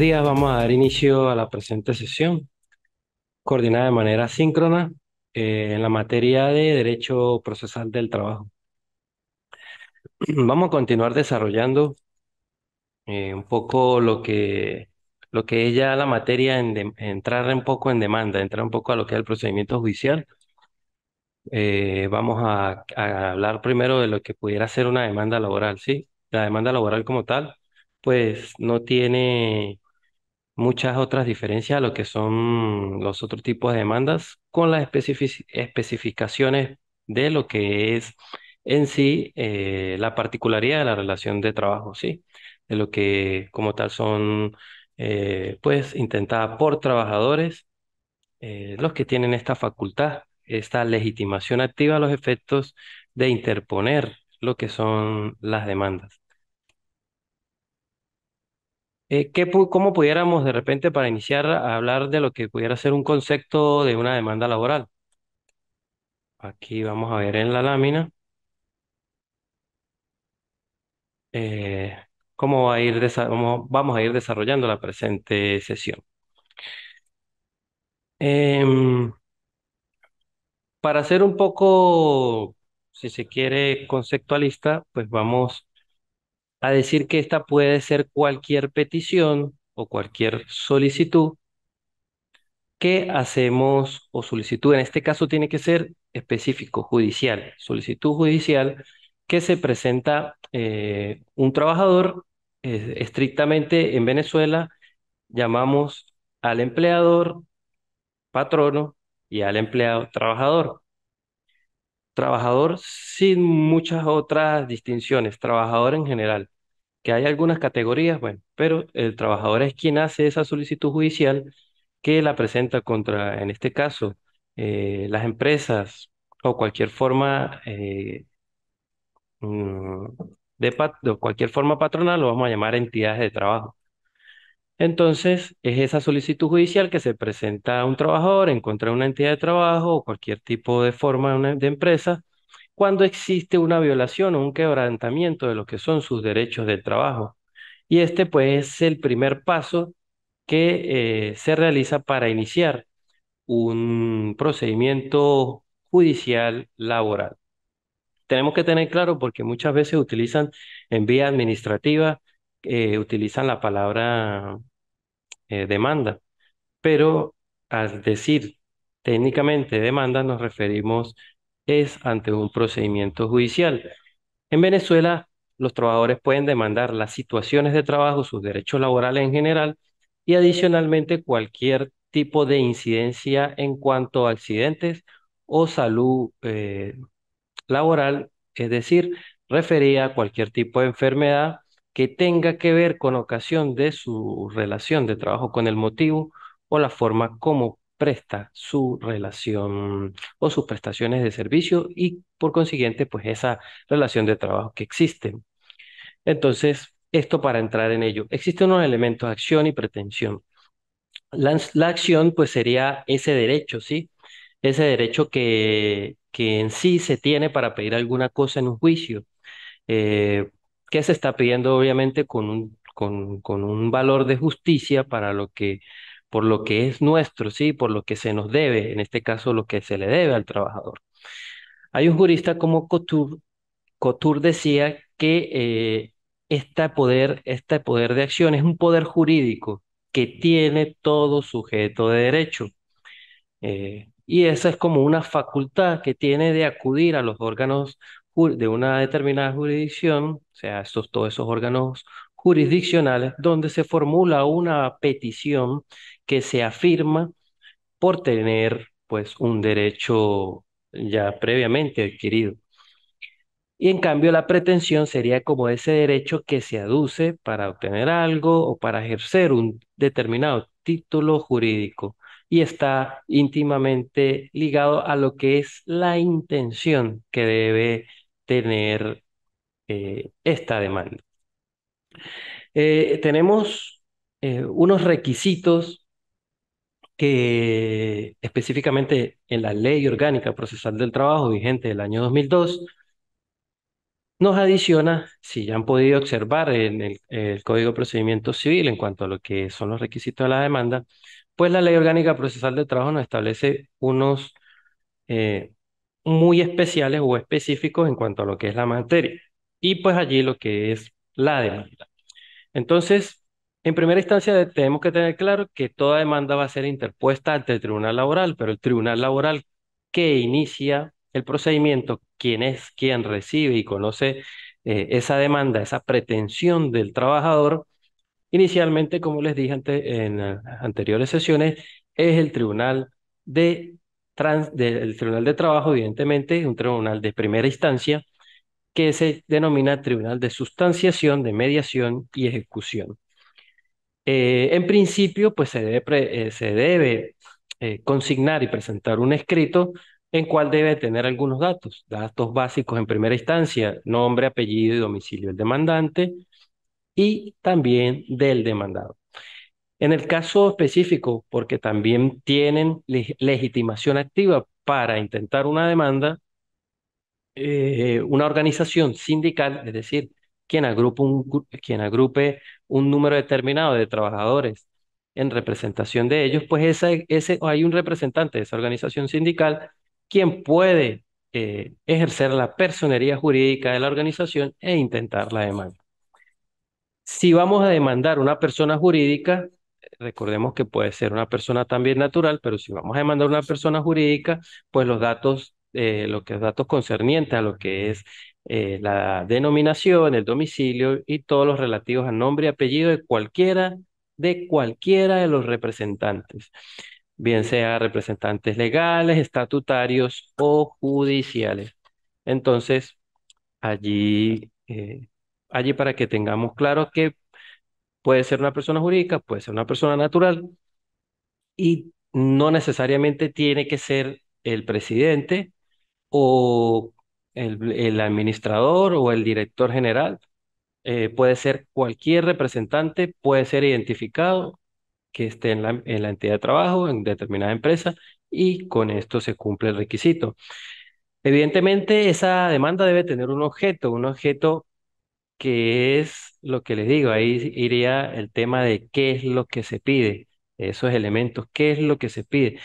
días. Vamos a dar inicio a la presente sesión, coordinada de manera síncrona eh, en la materia de Derecho Procesal del Trabajo. Vamos a continuar desarrollando eh, un poco lo que, lo que es ya la materia, en entrar un poco en demanda, entrar un poco a lo que es el procedimiento judicial. Eh, vamos a, a hablar primero de lo que pudiera ser una demanda laboral, ¿sí? La demanda laboral como tal pues no tiene muchas otras diferencias a lo que son los otros tipos de demandas con las especificaciones de lo que es en sí eh, la particularidad de la relación de trabajo, ¿sí? De lo que como tal son, eh, pues, intentadas por trabajadores, eh, los que tienen esta facultad, esta legitimación activa a los efectos de interponer lo que son las demandas. Eh, ¿cómo pudiéramos de repente para iniciar a hablar de lo que pudiera ser un concepto de una demanda laboral? Aquí vamos a ver en la lámina eh, cómo a ir vamos a ir desarrollando la presente sesión. Em, para ser un poco, si se quiere, conceptualista, pues vamos a decir que esta puede ser cualquier petición o cualquier solicitud que hacemos o solicitud. En este caso tiene que ser específico, judicial, solicitud judicial que se presenta eh, un trabajador estrictamente en Venezuela, llamamos al empleador patrono y al empleado trabajador. Trabajador sin muchas otras distinciones, trabajador en general, que hay algunas categorías, bueno, pero el trabajador es quien hace esa solicitud judicial que la presenta contra, en este caso, eh, las empresas o cualquier forma eh, mm, de cualquier forma patronal, lo vamos a llamar entidades de trabajo. Entonces, es esa solicitud judicial que se presenta a un trabajador en contra de una entidad de trabajo o cualquier tipo de forma de, empresa cuando existe una violación o un quebrantamiento de lo que son sus derechos de trabajo. Y este pues es el primer paso que eh, se realiza para iniciar un procedimiento judicial laboral. Tenemos que tener claro porque muchas veces utilizan en vía administrativa, eh, utilizan la palabra eh, demanda, pero al decir técnicamente demanda nos referimos es ante un procedimiento judicial. En Venezuela, los trabajadores pueden demandar las situaciones de trabajo, sus derechos laborales en general y adicionalmente cualquier tipo de incidencia en cuanto a accidentes o salud eh, laboral, es decir, refería a cualquier tipo de enfermedad que tenga que ver con ocasión de su relación de trabajo con el motivo o la forma como presta su relación o sus prestaciones de servicio y por consiguiente pues esa relación de trabajo que existe. Entonces, esto para entrar en ello. Existen unos elementos, acción y pretensión. La, acción pues sería ese derecho, ¿sí? Ese derecho que, que en sí se tiene para pedir alguna cosa en un juicio. Eh, que se está pidiendo obviamente con un, con, un valor de justicia para lo que, por lo que es nuestro, ¿sí? por lo que se nos debe, en este caso lo que se le debe al trabajador. Hay un jurista como Couture, Couture decía que eh, este, poder, este poder de acción es un poder jurídico que tiene todo sujeto de derecho. Eh, y esa es como una facultad que tiene de acudir a los órganos de una determinada jurisdicción, o sea, estos, todos esos órganos jurisdiccionales, donde se formula una petición que se afirma por tener pues un derecho ya previamente adquirido. Y en cambio la pretensión sería como ese derecho que se aduce para obtener algo o para ejercer un determinado título jurídico y está íntimamente ligado a lo que es la intención que debe tener eh, esta demanda. Eh, tenemos eh, unos requisitos que específicamente en la Ley Orgánica Procesal del Trabajo vigente del año 2002 nos adiciona, si ya han podido observar en el, Código de Procedimiento Civil en cuanto a lo que son los requisitos de la demanda, pues la Ley Orgánica Procesal del Trabajo nos establece unos muy especiales o específicos en cuanto a lo que es la materia y pues allí lo que es la demanda. Entonces, en primera instancia tenemos que tener claro que toda demanda va a ser interpuesta ante el tribunal laboral, pero el tribunal laboral que inicia el procedimiento, quien es quien recibe y conoce eh, esa demanda, esa pretensión del trabajador, inicialmente, como les dije en eh, anteriores sesiones, es el tribunal de el del Tribunal de Trabajo, evidentemente, es un tribunal de primera instancia que se denomina Tribunal de Sustanciación, de Mediación y Ejecución. Eh, en principio, pues se debe, eh, eh, consignar y presentar un escrito en cual debe tener algunos datos, datos básicos en primera instancia, nombre, apellido y domicilio del demandante y también del demandado. En el caso específico, porque también tienen legitimación activa para intentar una demanda, eh, una organización sindical, es decir, quien agrupe, un, quien agrupe un número determinado de trabajadores en representación de ellos, pues ese, hay un representante de esa organización sindical quien puede eh, ejercer la personería jurídica de la organización e intentar la demanda. Si vamos a demandar una persona jurídica, recordemos que puede ser una persona también natural, pero si vamos a demandar una persona jurídica, pues los datos, eh, lo que es datos concernientes a lo que es eh, la denominación, el domicilio y todos los relativos a nombre y apellido de cualquiera, de cualquiera de los representantes, bien sea representantes legales, estatutarios o judiciales. Entonces, allí, eh, allí para que tengamos claro que Puede ser una persona jurídica, puede ser una persona natural y no necesariamente tiene que ser el presidente o el, administrador o el director general. Eh, puede ser cualquier representante, puede ser identificado que esté en la, en la entidad de trabajo, en determinada empresa, y con esto se cumple el requisito. Evidentemente, esa demanda debe tener un objeto, un objeto que es lo que les digo, ahí iría el tema de qué es lo que se pide, esos elementos, qué es lo que se pide,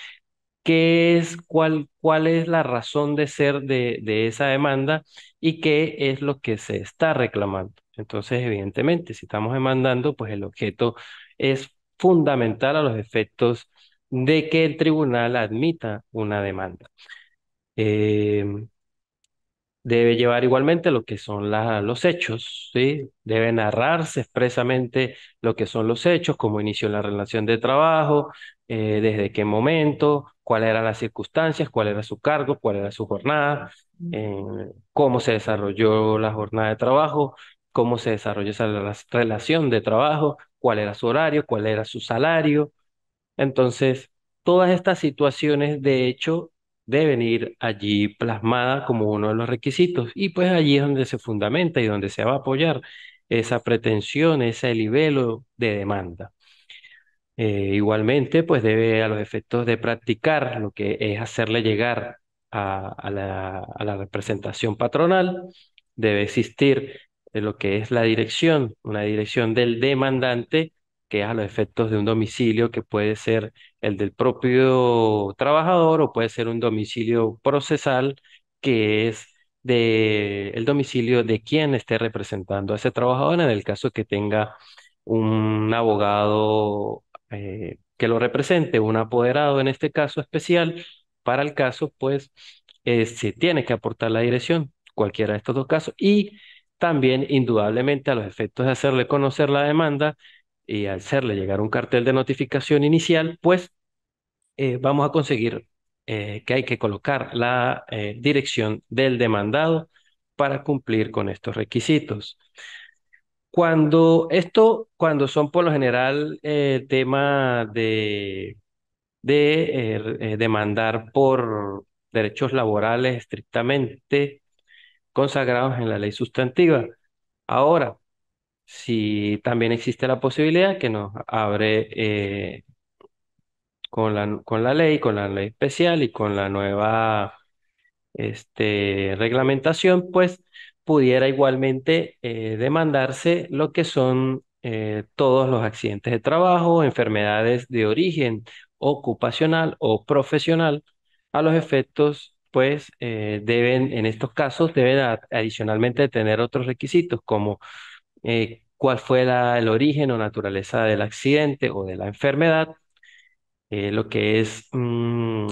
qué es, cuál, cuál es la razón de ser de, de esa demanda y qué es lo que se está reclamando. Entonces, evidentemente, si estamos demandando, pues el objeto es fundamental a los efectos de que el tribunal admita una demanda. Em, debe llevar igualmente lo que son los hechos, ¿sí? Debe narrarse expresamente lo que son los hechos, cómo inició la relación de trabajo, eh, desde qué momento, cuáles eran las circunstancias, cuál era su cargo, cuál era su jornada, eh, cómo se desarrolló la jornada de trabajo, cómo se desarrolló esa relación de trabajo, cuál era su horario, cuál era su salario. Entonces, todas estas situaciones, de hecho, deben ir allí plasmada como uno de los requisitos. Y pues allí es donde se fundamenta y donde se va a apoyar esa pretensión, ese nivel de demanda. Eh, igualmente, pues debe a los efectos de practicar lo que es hacerle llegar a, la, a la, representación patronal, debe existir lo que es la dirección, una dirección del demandante que es a los efectos de un domicilio que puede ser el del propio trabajador o puede ser un domicilio procesal que es de el domicilio de quien esté representando a ese trabajador en el caso que tenga un abogado eh, que lo represente, un apoderado en este caso especial. Para el caso, pues, eh, se tiene que aportar la dirección, cualquiera de estos dos casos, y también, indudablemente, a los efectos de hacerle conocer la demanda, y al hacerle llegar un cartel de notificación inicial, pues eh, vamos a conseguir eh, que hay que colocar la eh, dirección del demandado para cumplir con estos requisitos. Cuando esto, cuando son por lo general tema de, de demandar por derechos laborales estrictamente consagrados en la ley sustantiva. Ahora, si también existe la posibilidad que nos abre eh, con la, con la ley, con la ley especial y con la nueva este, reglamentación, pues pudiera igualmente eh, demandarse lo que son eh, todos los accidentes de trabajo, enfermedades de origen ocupacional o profesional, a los efectos pues deben, en estos casos, deben adicionalmente tener otros requisitos como eh, cuál fue el origen o naturaleza del accidente o de la enfermedad, eh, lo que es mm,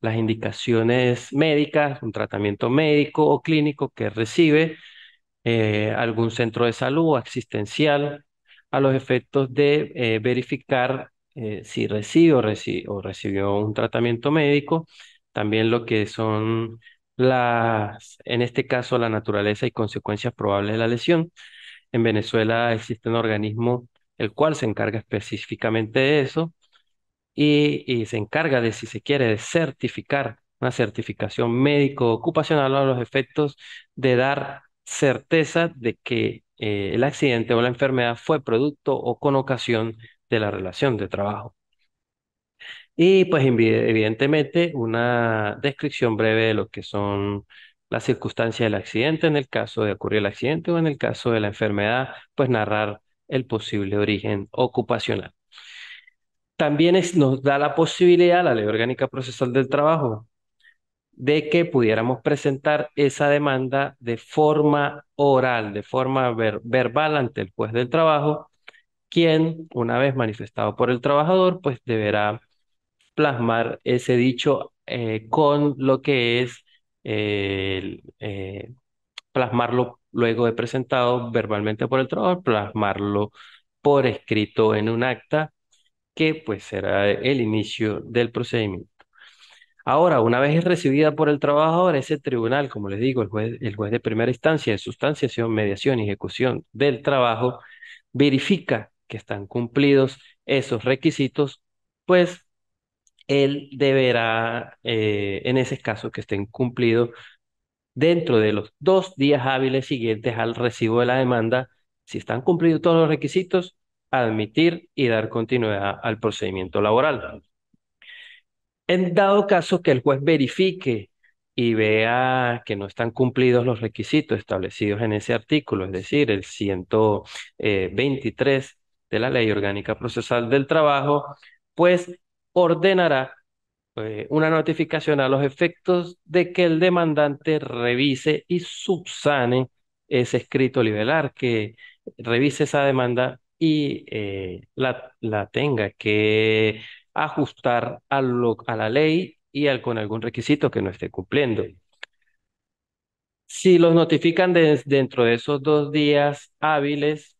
las indicaciones médicas, un tratamiento médico o clínico que recibe eh, algún centro de salud asistencial a los efectos de verificar si recibe o, recibió un tratamiento médico, también lo que son las, en este caso, la naturaleza y consecuencias probables de la lesión, en Venezuela existe un organismo el cual se encarga específicamente de eso y, se encarga de, si se quiere, de certificar una certificación médico-ocupacional a los efectos de dar certeza de que eh, el accidente o la enfermedad fue producto o con ocasión de la relación de trabajo. Y pues evidentemente una descripción breve de lo que son la circunstancia del accidente en el caso de ocurrir el accidente o en el caso de la enfermedad, pues narrar el posible origen ocupacional. También nos da la posibilidad, la ley orgánica procesal del trabajo, de que pudiéramos presentar esa demanda de forma oral, de forma verbal ante el juez del trabajo, quien, una vez manifestado por el trabajador, pues deberá plasmar ese dicho eh, con lo que es eh, plasmarlo luego de presentado verbalmente por el trabajador, plasmarlo por escrito en un acta que pues será el inicio del procedimiento. Ahora, una vez recibida por el trabajador, ese tribunal, como les digo, el juez, el juez de primera instancia de sustanciación, mediación y ejecución del trabajo, verifica que están cumplidos esos requisitos, pues él deberá, eh, en ese caso, que estén cumplidos dentro de los dos días hábiles siguientes al recibo de la demanda, si están cumplidos todos los requisitos, admitir y dar continuidad al procedimiento laboral. En dado caso que el juez verifique y vea que no están cumplidos los requisitos establecidos en ese artículo, es decir, el 123 eh, de la Ley Orgánica Procesal del Trabajo, pues ordenará eh, una notificación a los efectos de que el demandante revise y subsane ese escrito libelar, que revise esa demanda y eh, la, tenga que ajustar a, a la ley y al, con algún requisito que no esté cumpliendo. Si los notifican dentro de esos dos días hábiles,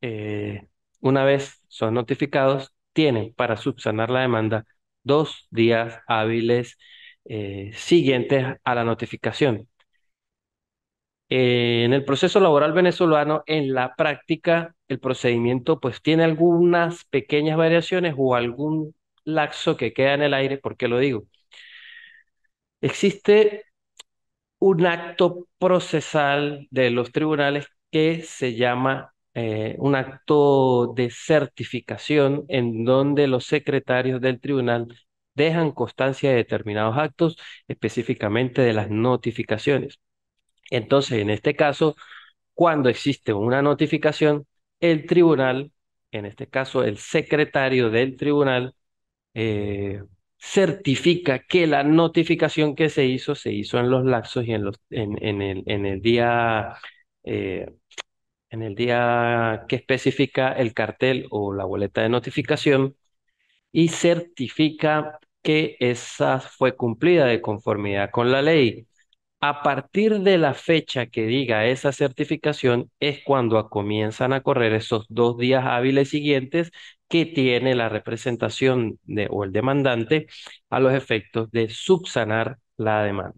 eh, una vez son notificados, tiene para subsanar la demanda dos días hábiles eh, siguientes a la notificación. Eh, en el proceso laboral venezolano, en la práctica, el procedimiento pues tiene algunas pequeñas variaciones o algún laxo que queda en el aire. ¿Por qué lo digo? Existe un acto procesal de los tribunales que se llama eh, un acto de certificación en donde los secretarios del tribunal dejan constancia de determinados actos, específicamente de las notificaciones. Entonces, en este caso, cuando existe una notificación, el tribunal, en este caso el secretario del tribunal, eh, certifica que la notificación que se hizo se hizo en los laxos y en, los, en, en, el, en el, día eh, en el día que especifica el cartel o la boleta de notificación y certifica que esa fue cumplida de conformidad con la ley. A partir de la fecha que diga esa certificación es cuando comienzan a correr esos dos días hábiles siguientes que tiene la representación de, o el demandante a los efectos de subsanar la demanda.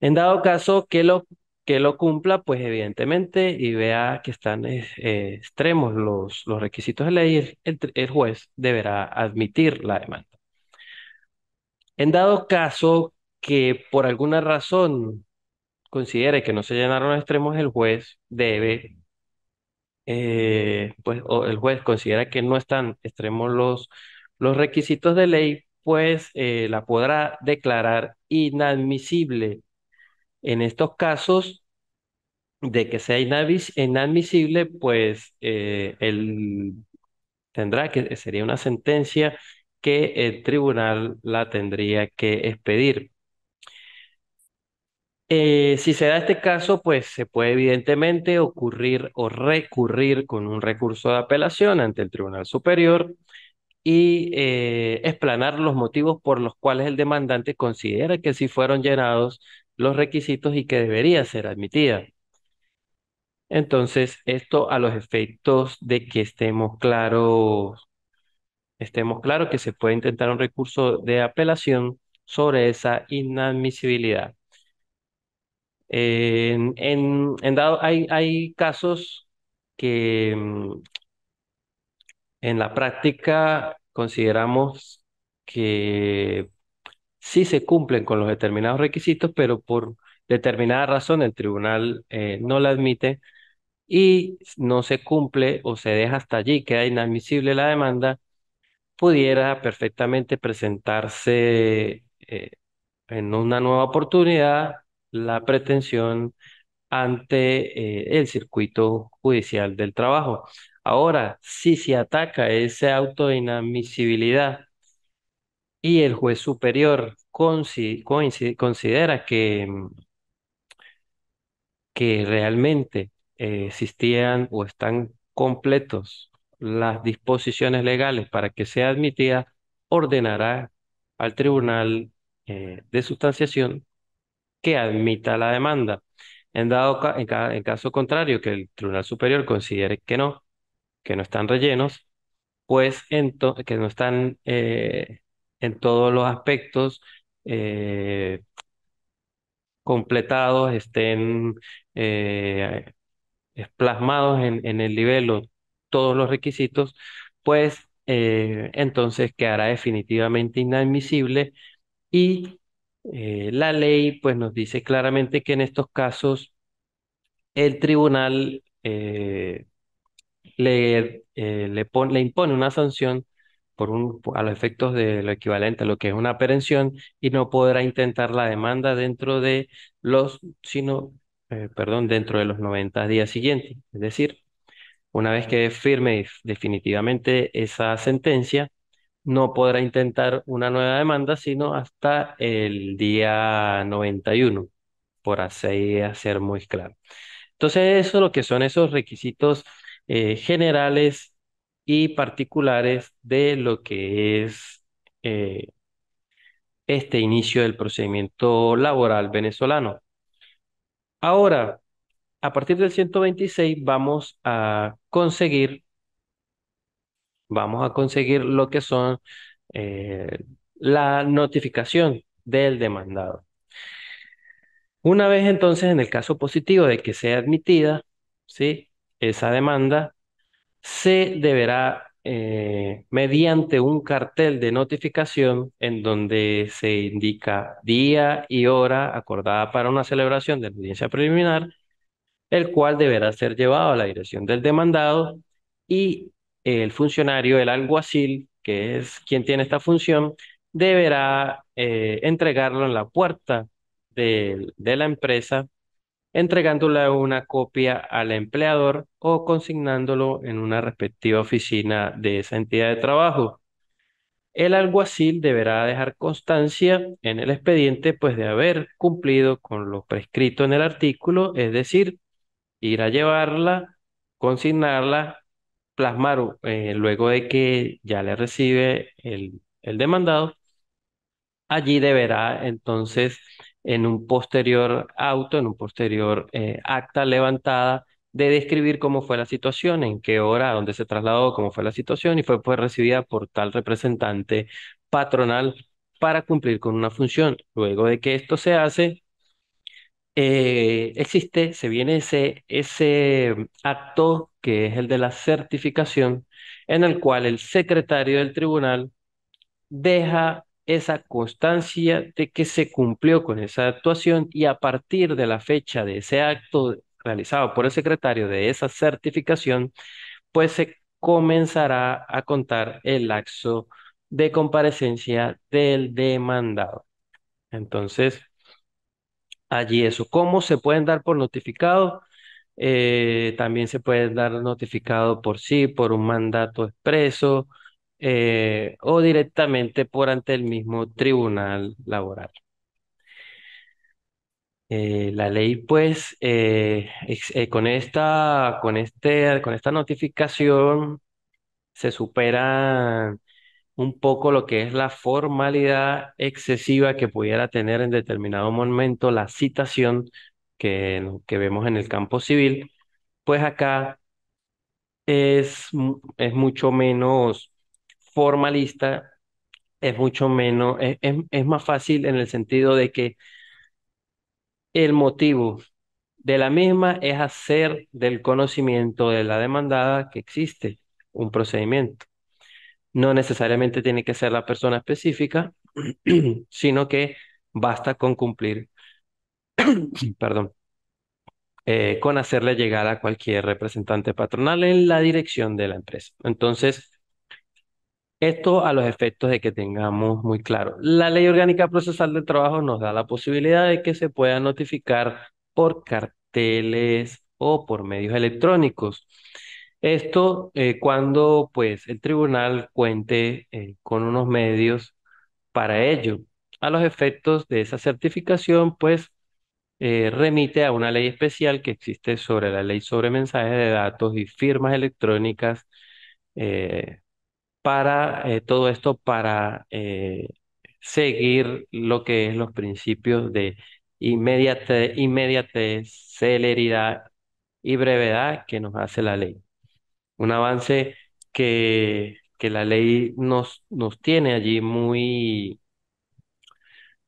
En dado caso que los que lo cumpla, pues evidentemente, y vea que están eh, extremos los, los, requisitos de ley, el, juez deberá admitir la demanda. En dado caso que por alguna razón considere que no se llenaron los extremos, el juez debe, eh, pues o el juez considera que no están extremos los, los requisitos de ley, pues eh, la podrá declarar inadmisible en estos casos de que sea inadmisible, pues eh, tendrá que, sería una sentencia que el tribunal la tendría que expedir. Eh, si se da este caso, pues se puede evidentemente ocurrir o recurrir con un recurso de apelación ante el Tribunal Superior y eh, explanar los motivos por los cuales el demandante considera que sí fueron llenados los requisitos y que debería ser admitida. Entonces, esto a los efectos de que estemos claros, estemos claros que se puede intentar un recurso de apelación sobre esa inadmisibilidad. en, dado, hay, hay casos que mm, en la práctica consideramos que si se cumplen con los determinados requisitos, pero por determinada razón el tribunal eh, no la admite y no se cumple o se deja hasta allí, queda inadmisible la demanda, pudiera perfectamente presentarse eh, en una nueva oportunidad la pretensión ante eh, el circuito judicial del trabajo. Ahora, si se ataca ese auto de inadmisibilidad y el juez superior considera que, mm, que realmente eh, existían o están completos las disposiciones legales para que sea admitida, ordenará al tribunal eh, de sustanciación que admita la demanda. En, dado en, caso contrario, que el Tribunal Superior considere que no, que no están rellenos, pues que no están eh, en todos los aspectos eh, completados, estén eh, plasmados en, en, el nivel todos los requisitos, pues eh, entonces quedará definitivamente inadmisible y la ley pues nos dice claramente que en estos casos el tribunal le, le impone una sanción por un, a los efectos de lo equivalente a lo que es una aprehensión y no podrá intentar la demanda dentro de los, sino, eh, perdón, dentro de los 90 días siguientes. Es decir, una vez que firme definitivamente esa sentencia, no podrá intentar una nueva demanda sino hasta el día 91, por así hacer muy claro. Entonces, eso lo que son esos requisitos eh, generales y particulares de lo que es eh, este inicio del procedimiento laboral venezolano. Ahora, a partir del 126 vamos a conseguir, vamos a conseguir lo que son eh, la notificación del demandado. Una vez entonces en el caso positivo de que sea admitida, ¿sí? Esa demanda se deberá, eh, mediante un cartel de notificación en donde se indica día y hora acordada para una celebración de audiencia preliminar, el cual deberá ser llevado a la dirección del demandado y el funcionario, el alguacil, que es quien tiene esta función, deberá eh, entregarlo en la puerta de la empresa entregándole una copia al empleador o consignándolo en una respectiva oficina de esa entidad de trabajo. El alguacil deberá dejar constancia en el expediente pues de haber cumplido con lo prescrito en el artículo, es decir, ir a llevarla, consignarla, plasmar eh, luego de que ya le recibe el demandado. Allí deberá entonces en un posterior auto, en un posterior eh, acta levantada, de describir cómo fue la situación, en qué hora, dónde se trasladó, cómo fue la situación y fue pues recibida por tal representante patronal para cumplir con una función. Luego de que esto se hace, eh, existe, se viene ese, ese acto que es el de la certificación, en el cual el secretario del tribunal deja esa constancia de que se cumplió con esa actuación y a partir de la fecha de ese acto realizado por el secretario de esa certificación, pues se comenzará a contar el laxo de comparecencia del demandado. Entonces, allí eso. ¿Cómo se pueden dar por notificado? Eh, también se pueden dar notificado por sí, por un mandato expreso, eh, o directamente por ante el mismo tribunal laboral. Eh, la ley, pues, eh, con esta, con este, con esta notificación se supera un poco lo que es la formalidad excesiva que pudiera tener en determinado momento la citación que, que vemos en el campo civil, pues acá es, es mucho menos formalista es mucho menos, e, es, más fácil en el sentido de que el motivo de la misma es hacer del conocimiento de la demandada que existe un procedimiento. No necesariamente tiene que ser la persona específica, sino que basta con cumplir, perdón, eh, con hacerle llegar a cualquier representante patronal en la dirección de la empresa. Entonces, esto a los efectos de que tengamos muy claro. La Ley Orgánica Procesal del Trabajo nos da la posibilidad de que se pueda notificar por carteles o por medios electrónicos. Esto eh, cuando pues el tribunal cuente eh, con unos medios para ello. A los efectos de esa certificación pues eh, remite a una ley especial que existe sobre la ley sobre mensajes de datos y firmas electrónicas para eh, todo esto, para eh, seguir lo que es los principios de inmediatez, celeridad y brevedad que nos hace la ley. Un avance que, que la ley nos, nos tiene allí muy,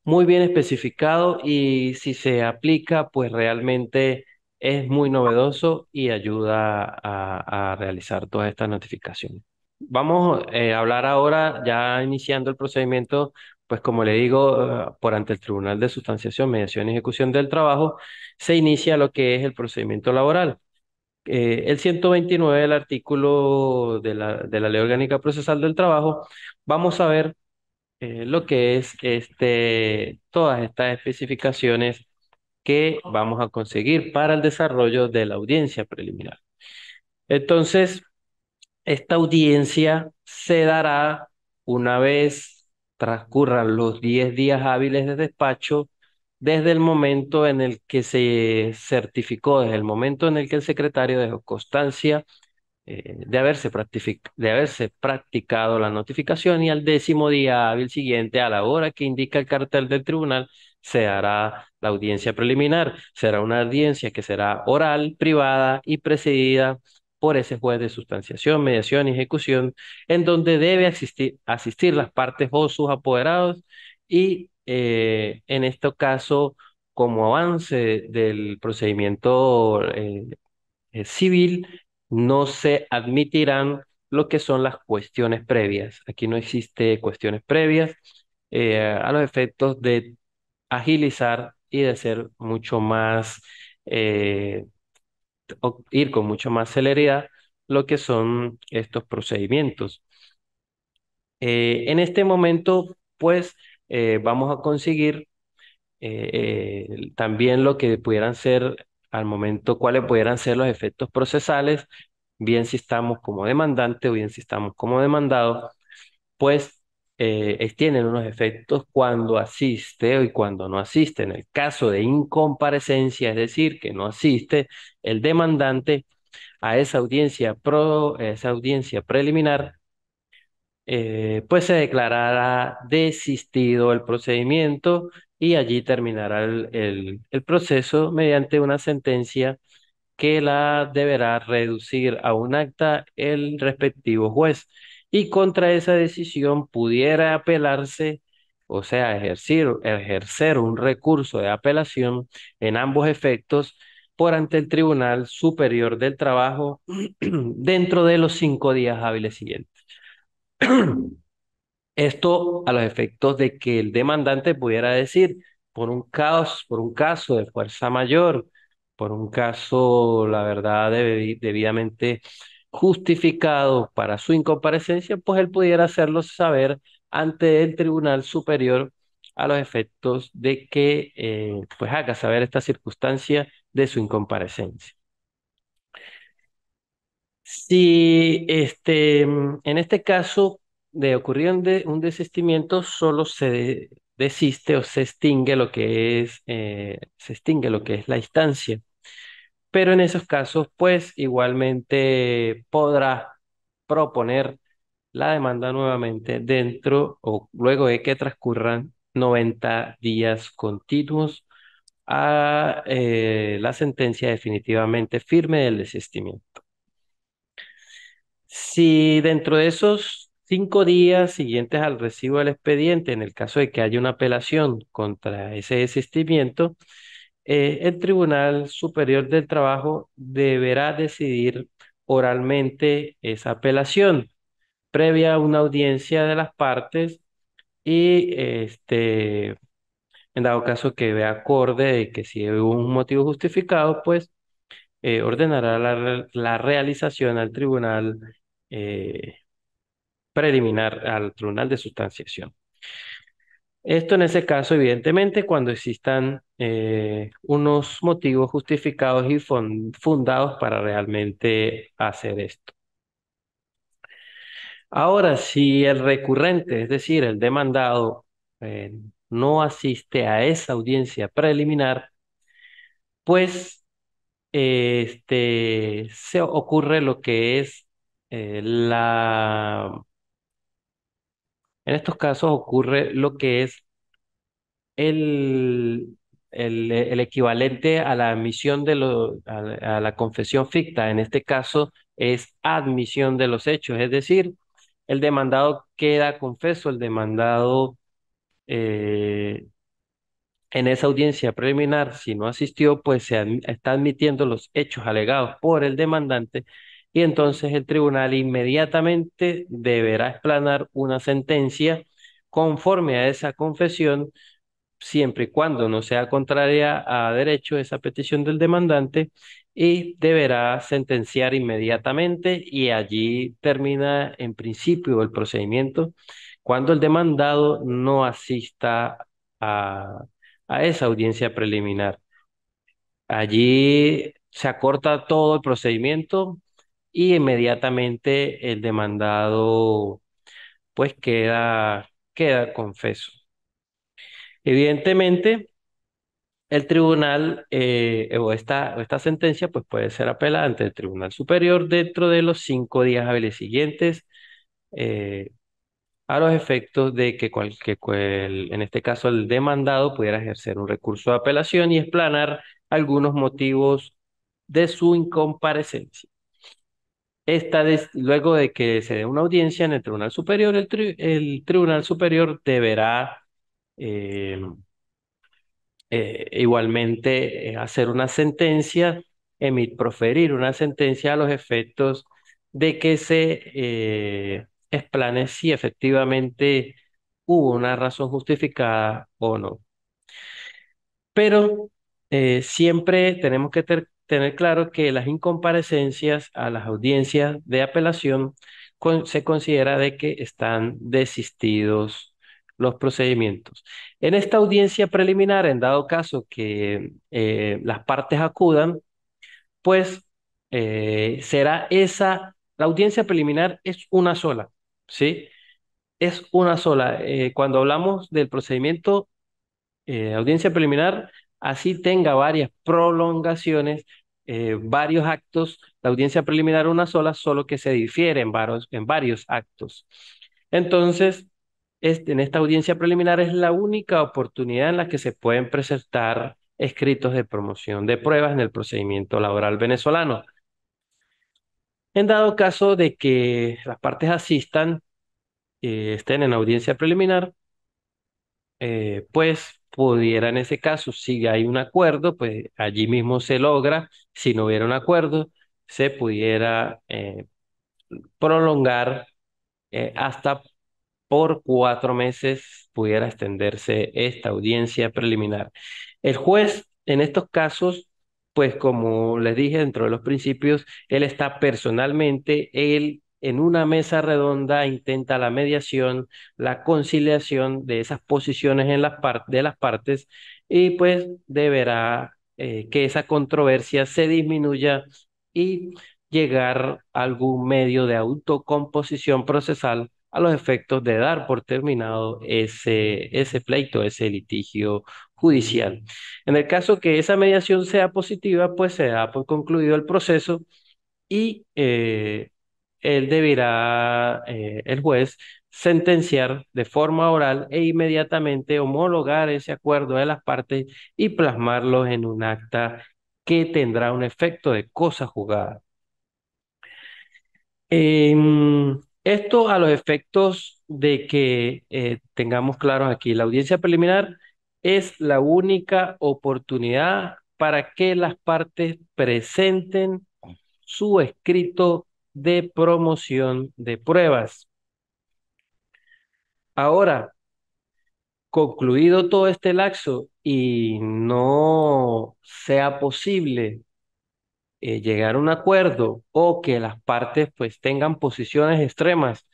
muy bien especificado y si se aplica, pues realmente es muy novedoso y ayuda a, a realizar todas estas notificaciones. Vamos eh, a hablar ahora, ya iniciando el procedimiento, pues como le digo, eh, por ante el Tribunal de Sustanciación, Mediación y Ejecución del Trabajo, se inicia lo que es el procedimiento laboral. Eh, el 129 del artículo de la, de la Ley Orgánica Procesal del Trabajo, vamos a ver lo que es este, todas estas especificaciones que vamos a conseguir para el desarrollo de la audiencia preliminar. Entonces, esta audiencia se dará una vez transcurran los 10 días hábiles de despacho desde el momento en el que se certificó, desde el momento en el que el secretario dejó constancia eh, de, haberse de haberse practicado la notificación y al décimo día hábil siguiente, a la hora que indica el cartel del tribunal, se hará la audiencia preliminar. Será una audiencia que será oral, privada y presidida por ese juez de sustanciación, mediación y ejecución, en donde debe asistir, asistir las partes o sus apoderados y eh, en este caso, como avance del procedimiento eh, eh, civil, no se admitirán lo que son las cuestiones previas. Aquí no existe cuestiones previas a los efectos de agilizar y de ser mucho más ir con mucho más celeridad lo que son estos procedimientos. Eh, en este momento, pues, eh, vamos a conseguir eh, también lo que pudieran ser al momento, cuáles pudieran ser los efectos procesales, bien si estamos como demandante o bien si estamos como demandado, pues eh, tienen unos efectos cuando asiste y cuando no asiste. En el caso de incomparecencia, es decir, que no asiste el demandante a esa audiencia, pro, esa audiencia preliminar, eh, pues se declarará desistido el procedimiento y allí terminará el proceso mediante una sentencia que la deberá reducir a un acta el respectivo juez y contra esa decisión pudiera apelarse, o sea, ejercer, ejercer un recurso de apelación en ambos efectos por ante el Tribunal Superior del Trabajo dentro de los cinco días hábiles siguientes. Esto a los efectos de que el demandante pudiera decir, por un caos, por un caso de fuerza mayor, por un caso, la verdad, debidamente justificado para su incomparecencia, pues él pudiera hacerlo saber ante el Tribunal Superior a los efectos de que eh, pues haga saber esta circunstancia de su incomparecencia. Si este, en este caso de ocurrir un, desistimiento, solo se desiste o se extingue lo que es, eh, se extingue lo que es la instancia pero en esos casos, pues igualmente podrá proponer la demanda nuevamente dentro o luego de que transcurran 90 días continuos a eh, la sentencia definitivamente firme del desistimiento. Si dentro de esos cinco días siguientes al recibo del expediente, en el caso de que haya una apelación contra ese desistimiento, eh, el Tribunal Superior del Trabajo deberá decidir oralmente esa apelación previa a una audiencia de las partes y este, en dado caso que vea acorde de que si hubo un motivo justificado, pues eh, ordenará la, realización al tribunal eh, preliminar, al tribunal de sustanciación. Esto en ese caso, evidentemente, cuando existan eh, unos motivos justificados y fundados para realmente hacer esto. Ahora, si el recurrente, es decir, el demandado, eh, no asiste a esa audiencia preliminar, pues este, se ocurre lo que es eh, la en estos casos ocurre lo que es el, el, el equivalente a la admisión de lo, a, la, confesión ficta. En este caso es admisión de los hechos, es decir, el demandado queda confeso, el demandado eh, en esa audiencia preliminar, si no asistió, pues se está admitiendo los hechos alegados por el demandante y entonces el tribunal inmediatamente deberá explanar una sentencia conforme a esa confesión, siempre y cuando no sea contraria a derecho esa petición del demandante, y deberá sentenciar inmediatamente y allí termina en principio el procedimiento cuando el demandado no asista a, a esa audiencia preliminar. Allí se acorta todo el procedimiento, y inmediatamente el demandado pues queda, queda confeso. Evidentemente, el tribunal eh, o esta, esta, sentencia pues puede ser apelada ante el Tribunal Superior dentro de los cinco días hábiles siguientes eh, a los efectos de que, en este caso el demandado pudiera ejercer un recurso de apelación y explanar algunos motivos de su incomparecencia. Esta luego de que se dé una audiencia en el Tribunal Superior, el, Tribunal Superior deberá eh, eh, igualmente eh, hacer una sentencia, emit, proferir una sentencia a los efectos de que se explane si efectivamente hubo una razón justificada o no. Pero siempre tenemos que tener tener claro que las incomparecencias a las audiencias de apelación se considera de que están desistidos los procedimientos. En esta audiencia preliminar, en dado caso que eh, las partes acudan, pues eh, será esa, la audiencia preliminar es una sola, ¿sí? Es una sola. Eh, cuando hablamos del procedimiento audiencia preliminar, así tenga varias prolongaciones, eh, varios actos, la audiencia preliminar una sola, solo que se difiere en varios, en varios actos. Entonces, este, en esta audiencia preliminar es la única oportunidad en la que se pueden presentar escritos de promoción de pruebas en el procedimiento laboral venezolano. En dado caso de que las partes asistan, eh, estén en audiencia preliminar, eh, pues pudiera en ese caso, si hay un acuerdo, pues allí mismo se logra, si no hubiera un acuerdo, se pudiera eh, prolongar eh, hasta por cuatro meses pudiera extenderse esta audiencia preliminar. El juez en estos casos, pues como les dije dentro de los principios, él está personalmente, él en una mesa redonda intenta la mediación, la conciliación de esas posiciones en las de las partes y pues deberá eh, que esa controversia se disminuya y llegar a algún medio de autocomposición procesal a los efectos de dar por terminado ese, ese pleito, ese litigio judicial. En el caso que esa mediación sea positiva, pues se da por concluido el proceso y eh, él deberá, eh, el juez, sentenciar de forma oral e inmediatamente homologar ese acuerdo de las partes y plasmarlo en un acta que tendrá un efecto de cosa jugada. Em, esto a los efectos de que eh, tengamos claros aquí, la audiencia preliminar es la única oportunidad para que las partes presenten su escrito de promoción de pruebas. Ahora, concluido todo este laxo y no sea posible eh, llegar a un acuerdo o que las partes pues tengan posiciones extremas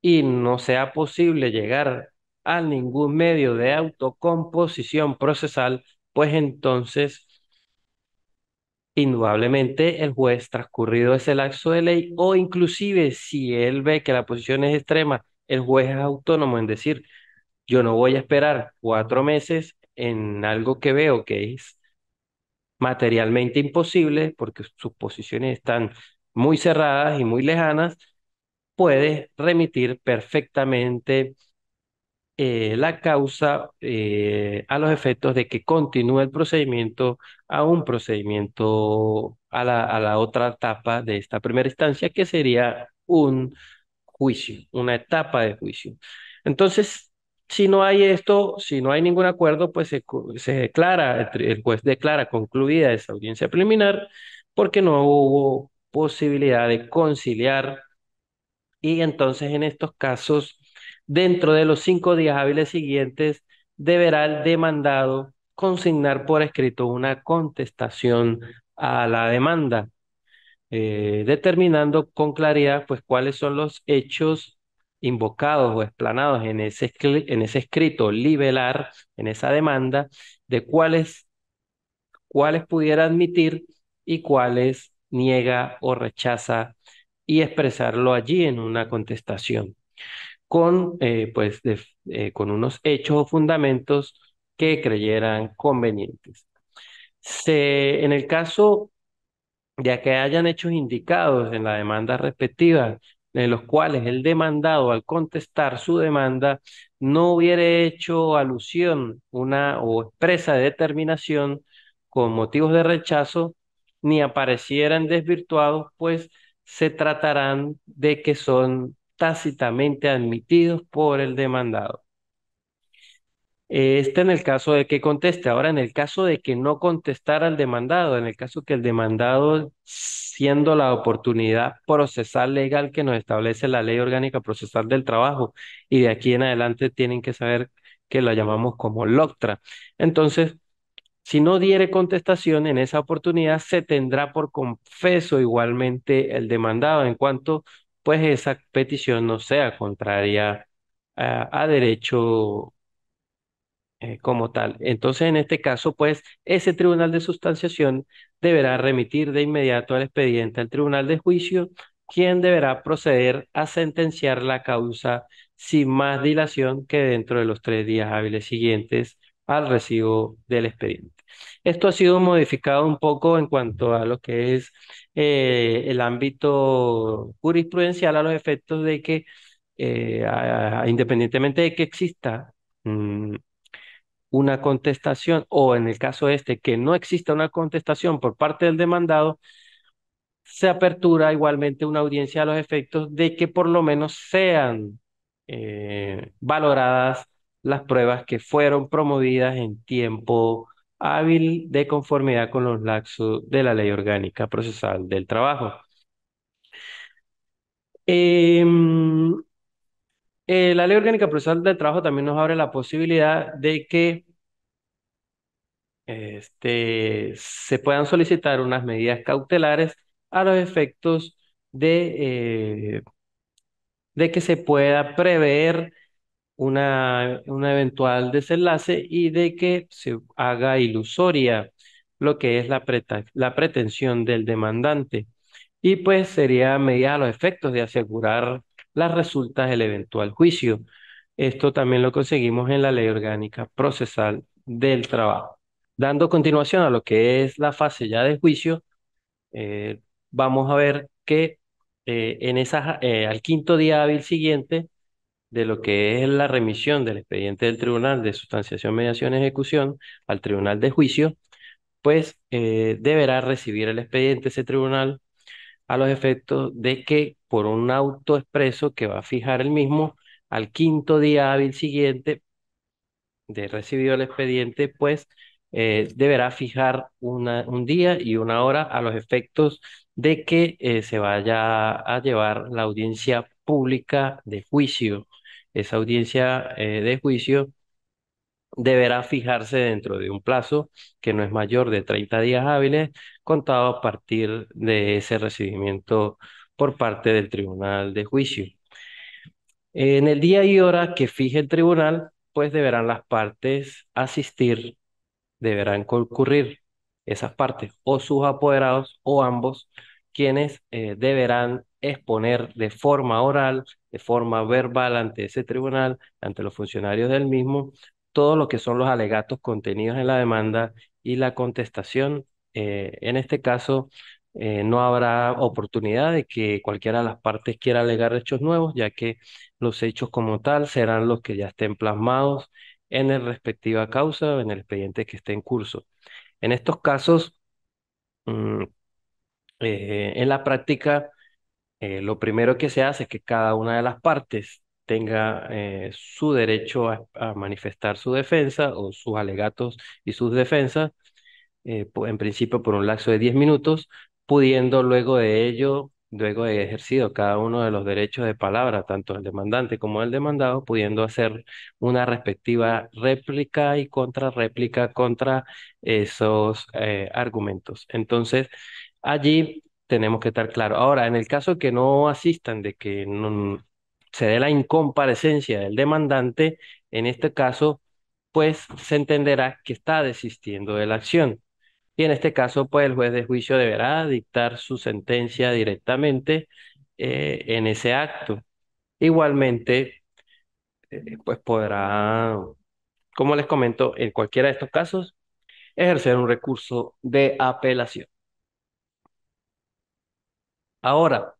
y no sea posible llegar a ningún medio de autocomposición procesal, pues entonces Indudablemente el juez, transcurrido ese lapso de ley, o inclusive si él ve que la posición es extrema, el juez es autónomo en decir, yo no voy a esperar cuatro meses en algo que veo que es materialmente imposible, porque sus posiciones están muy cerradas y muy lejanas, puede remitir perfectamente eh, la causa eh, a los efectos de que continúe el procedimiento a un procedimiento a la, a la otra etapa de esta primera instancia, que sería un juicio, una etapa de juicio. Entonces, si no hay esto, si no hay ningún acuerdo, pues se, se declara, el juez declara concluida esa audiencia preliminar porque no hubo posibilidad de conciliar y entonces en estos casos dentro de los cinco días hábiles siguientes, deberá el demandado consignar por escrito una contestación a la demanda, eh, determinando con claridad pues, cuáles son los hechos invocados o explanados en ese, en ese escrito libelar, en esa demanda, de cuáles, cuáles pudiera admitir y cuáles niega o rechaza y expresarlo allí en una contestación con, eh, pues, eh, con unos hechos o fundamentos que creyeran convenientes. Se, en el caso de que hayan hechos indicados en la demanda respectiva, en los cuales el demandado al contestar su demanda no hubiere hecho alusión una o expresa determinación con motivos de rechazo, ni aparecieran desvirtuados, pues se tratarán de que son tácitamente admitidos por el demandado. Este en el caso de que conteste. Ahora, en el caso de que no contestara al demandado, en el caso que el demandado, siendo la oportunidad procesal legal que nos establece la ley orgánica procesal del trabajo, y de aquí en adelante tienen que saber que la llamamos como LOCTRA. Entonces, si no diere contestación en esa oportunidad, se tendrá por confeso igualmente el demandado en cuanto pues esa petición no sea contraria a, derecho eh, como tal. Entonces, en este caso, pues ese tribunal de sustanciación deberá remitir de inmediato al expediente al tribunal de juicio, quien deberá proceder a sentenciar la causa sin más dilación que dentro de los tres días hábiles siguientes al recibo del expediente. Esto ha sido modificado un poco en cuanto a lo que es eh, el ámbito jurisprudencial a los efectos de que, eh, independientemente de que exista mm, una contestación, o en el caso este, que no exista una contestación por parte del demandado, se apertura igualmente una audiencia a los efectos de que por lo menos sean eh, valoradas las pruebas que fueron promovidas en tiempo hábil de conformidad con los laxos de la ley orgánica procesal del trabajo. Em, eh, la ley orgánica procesal del trabajo también nos abre la posibilidad de que este, se puedan solicitar unas medidas cautelares a los efectos de, eh, de que se pueda prever una, una eventual desenlace y de que se haga ilusoria lo que es la, la pretensión del demandante. Y pues sería medida a los efectos de asegurar las resultas del eventual juicio. Esto también lo conseguimos en la ley orgánica procesal del trabajo. Dando continuación a lo que es la fase ya de juicio, eh, vamos a ver que eh, en esa, eh, al quinto día hábil siguiente de lo que es la remisión del expediente del Tribunal de Sustanciación, Mediación y Ejecución al Tribunal de Juicio, pues eh, deberá recibir el expediente ese tribunal a los efectos de que por un auto expreso que va a fijar el mismo al quinto día hábil siguiente de recibido el expediente, pues eh, deberá fijar una, un día y una hora a los efectos de que eh, se vaya a llevar la audiencia pública de juicio esa audiencia eh, de juicio deberá fijarse dentro de un plazo que no es mayor de 30 días hábiles contado a partir de ese recibimiento por parte del tribunal de juicio. En el día y hora que fije el tribunal, pues deberán las partes asistir, deberán concurrir esas partes o sus apoderados o ambos, quienes eh, deberán exponer de forma oral de forma verbal ante ese tribunal, ante los funcionarios del mismo, todo lo que son los alegatos contenidos en la demanda y la contestación. Eh, en este caso, eh, no habrá oportunidad de que cualquiera de las partes quiera alegar hechos nuevos, ya que los hechos como tal serán los que ya estén plasmados en la respectiva causa o en el expediente que esté en curso. En estos casos, mm, eh, en la práctica, eh, lo primero que se hace es que cada una de las partes tenga eh, su derecho a, manifestar su defensa o sus alegatos y sus defensas, eh, en principio por un lapso de 10 minutos, pudiendo luego de ello, luego de ejercido cada uno de los derechos de palabra, tanto el demandante como el demandado, pudiendo hacer una respectiva réplica y contrarréplica contra esos argumentos. Entonces, allí tenemos que estar claro Ahora, en el caso que no asistan, de que no, se dé la incomparecencia del demandante, en este caso, pues se entenderá que está desistiendo de la acción. Y en este caso, pues el juez de juicio deberá dictar su sentencia directamente eh, en ese acto. Igualmente, eh, pues podrá, como les comento, en cualquiera de estos casos, ejercer un recurso de apelación. Ahora,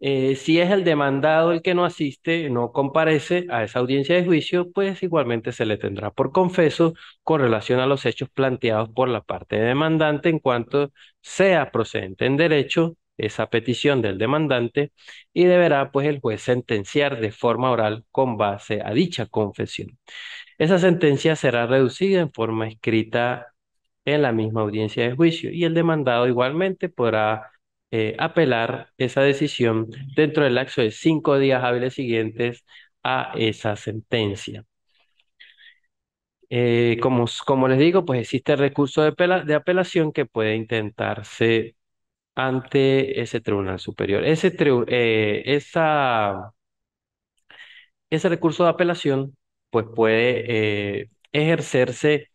eh, si es el demandado el que no asiste, no comparece a esa audiencia de juicio, pues igualmente se le tendrá por confeso con relación a los hechos planteados por la parte demandante en cuanto sea procedente en derecho esa petición del demandante y deberá pues el juez sentenciar de forma oral con base a dicha confesión. Esa sentencia será reducida en forma escrita en la misma audiencia de juicio y el demandado igualmente podrá eh, apelar esa decisión dentro del lapso de cinco días hábiles siguientes a esa sentencia. Eh, como, les digo, pues existe el recurso de, apelación que puede intentarse ante ese tribunal superior. Ese, eh, esa, ese recurso de apelación pues puede ejercerse